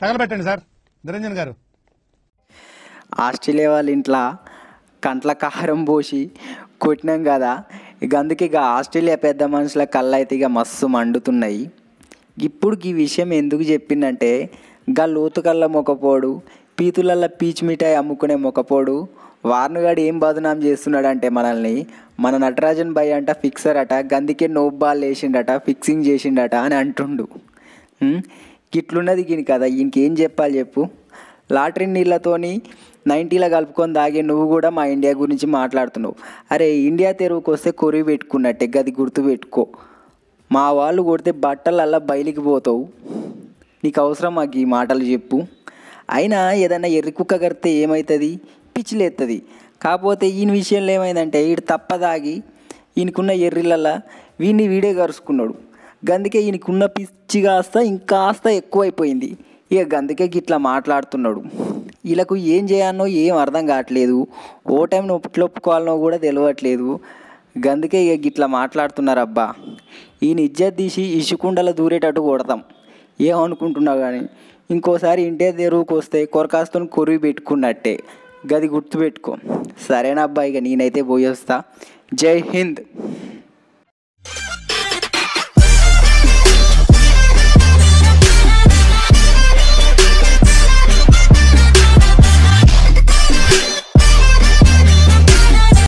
తగలబెట్టండి sir Niranjan గారు Australia వాళ్ళ ఇంట్లో కంట్ల కారం పోసి కొట్టినాం కదా ఇక అందుకే ఇక ఆస్ట్రేలియా పెద్ద మనుషుల కళ్ళు అయితే ఇక మస్తు మండుతున్నాయి ఇప్పుడు ఈ విషయం ఎందుకు చెప్పిందంటే గా లోతు కళ్ళ మొక్కపోడు పీతులల్లా పీచ్ మిఠాయి అమ్ముకునే మొక్కపోడు వార్నుగాడు ఏం చేస్తున్నాడు చేస్తున్నాడంటే మనల్ని మన నటరాజన్ భయ్ అంట ఫిక్సర్ అట గందికే నో బాల్ వేసిండట ఫిక్సింగ్ చేసిండట అని అంటుండు గిట్లున్నది గిని కదా ఈయనకి ఏం చెప్పాలి చెప్పు లాటరీ నీళ్ళతోని నైంటీలో కలుపుకొని తాగే నువ్వు కూడా మా ఇండియా గురించి మాట్లాడుతున్నావు అరే ఇండియా తెరువుకు వస్తే కొరివి పెట్టుకున్నట్టే గది గుర్తు పెట్టుకో మా వాళ్ళు కొడితే బట్టలల్లా బయలికి పోతావు నీకు అవసరం మాకు ఈ మాటలు చెప్పు అయినా ఏదైనా ఎర్రి కుక్క కడితే ఏమవుతుంది పిచ్చిలేస్తుంది కాకపోతే ఈయన విషయంలో ఏమైందంటే ఈడు తప్పదాగి ఈయనకున్న ఎర్రిలల్లా వీడిని వీడే కరుచుకున్నాడు ఈయనకి ఈయనకున్న పిచ్చి కాస్త ఇంకాస్త ఎక్కువైపోయింది ఇక గందికే ఇట్లా మాట్లాడుతున్నాడు వీళ్ళకు ఏం చేయాలనో ఏం అర్థం కావట్లేదు ఓ టైం నొప్పిట్లో ఒప్పుకోవాలనో కూడా తెలియట్లేదు గందుకే ఇక గిట్లా మాట్లాడుతున్నారబ్బా ఈయన ఇజ్జత్ తీసి ఇసుకుండల దూరేటట్టు కొడతాం ఏమనుకుంటున్నావు కానీ ఇంకోసారి ఇంటే తెరువుకు వస్తే కొరకాస్తుని కొరివి పెట్టుకున్నట్టే గది గుర్తుపెట్టుకో సరేనా అబ్బాయిగా ఇక నేనైతే వస్తా జై హింద్